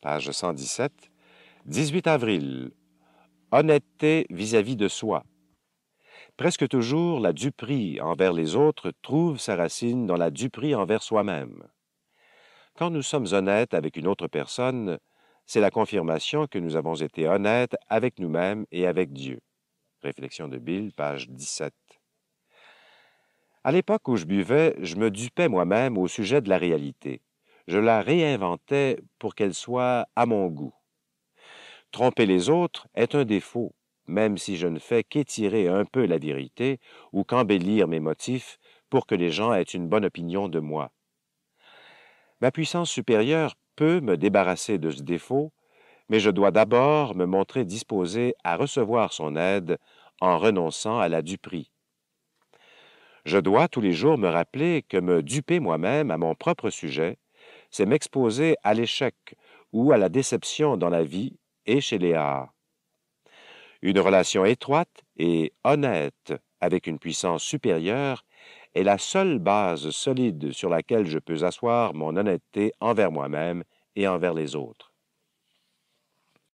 page 117. 18 avril. Honnêteté vis-à-vis de soi. Presque toujours, la duperie envers les autres trouve sa racine dans la duperie envers soi-même. Quand nous sommes honnêtes avec une autre personne, c'est la confirmation que nous avons été honnêtes avec nous-mêmes et avec Dieu. Réflexion de Bill, page 17. À l'époque où je buvais, je me dupais moi-même au sujet de la réalité je la réinventais pour qu'elle soit à mon goût. Tromper les autres est un défaut, même si je ne fais qu'étirer un peu la vérité ou qu'embellir mes motifs pour que les gens aient une bonne opinion de moi. Ma puissance supérieure peut me débarrasser de ce défaut, mais je dois d'abord me montrer disposé à recevoir son aide en renonçant à la duperie. Je dois tous les jours me rappeler que me duper moi-même à mon propre sujet c'est m'exposer à l'échec ou à la déception dans la vie et chez les arts. Une relation étroite et honnête avec une puissance supérieure est la seule base solide sur laquelle je peux asseoir mon honnêteté envers moi-même et envers les autres.